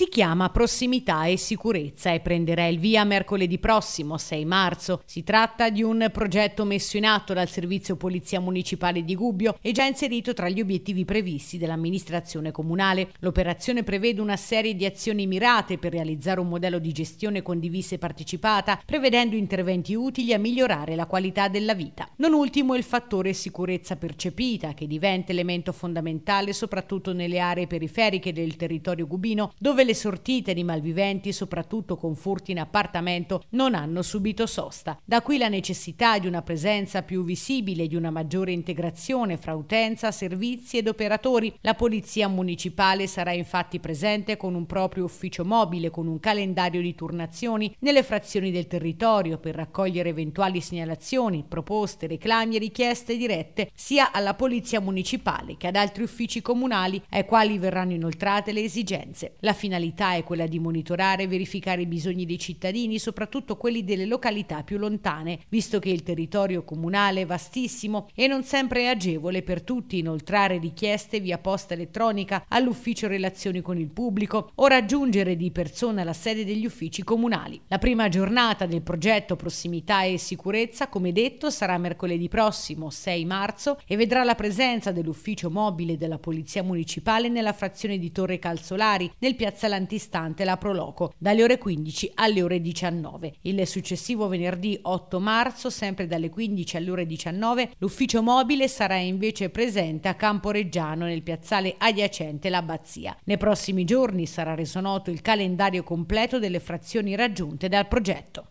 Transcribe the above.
si chiama Prossimità e Sicurezza e prenderà il via mercoledì prossimo, 6 marzo. Si tratta di un progetto messo in atto dal Servizio Polizia Municipale di Gubbio e già inserito tra gli obiettivi previsti dell'amministrazione comunale. L'operazione prevede una serie di azioni mirate per realizzare un modello di gestione condivisa e partecipata, prevedendo interventi utili a migliorare la qualità della vita. Non ultimo il fattore sicurezza percepita, che diventa elemento fondamentale soprattutto nelle aree periferiche del territorio gubino, dove le sortite di malviventi, soprattutto con furti in appartamento, non hanno subito sosta. Da qui la necessità di una presenza più visibile, e di una maggiore integrazione fra utenza, servizi ed operatori. La polizia municipale sarà infatti presente con un proprio ufficio mobile, con un calendario di turnazioni nelle frazioni del territorio per raccogliere eventuali segnalazioni, proposte, reclami e richieste dirette sia alla Polizia Municipale che ad altri uffici comunali ai quali verranno inoltrate le esigenze. La finalità è quella di monitorare e verificare i bisogni dei cittadini, soprattutto quelli delle località più lontane, visto che il territorio comunale è vastissimo e non sempre è agevole per tutti inoltrare richieste via posta elettronica all'ufficio relazioni con il pubblico o raggiungere di persona la sede degli uffici comunali. La prima giornata del progetto Prossimità e Sicurezza, come detto, sarà mercoledì mercoledì prossimo, 6 marzo, e vedrà la presenza dell'ufficio mobile della Polizia Municipale nella frazione di Torre Calzolari, nel piazzale antistante la Proloco, dalle ore 15 alle ore 19. Il successivo venerdì 8 marzo, sempre dalle 15 alle ore 19, l'ufficio mobile sarà invece presente a Camporeggiano, nel piazzale adiacente l'Abbazia. Nei prossimi giorni sarà reso noto il calendario completo delle frazioni raggiunte dal progetto.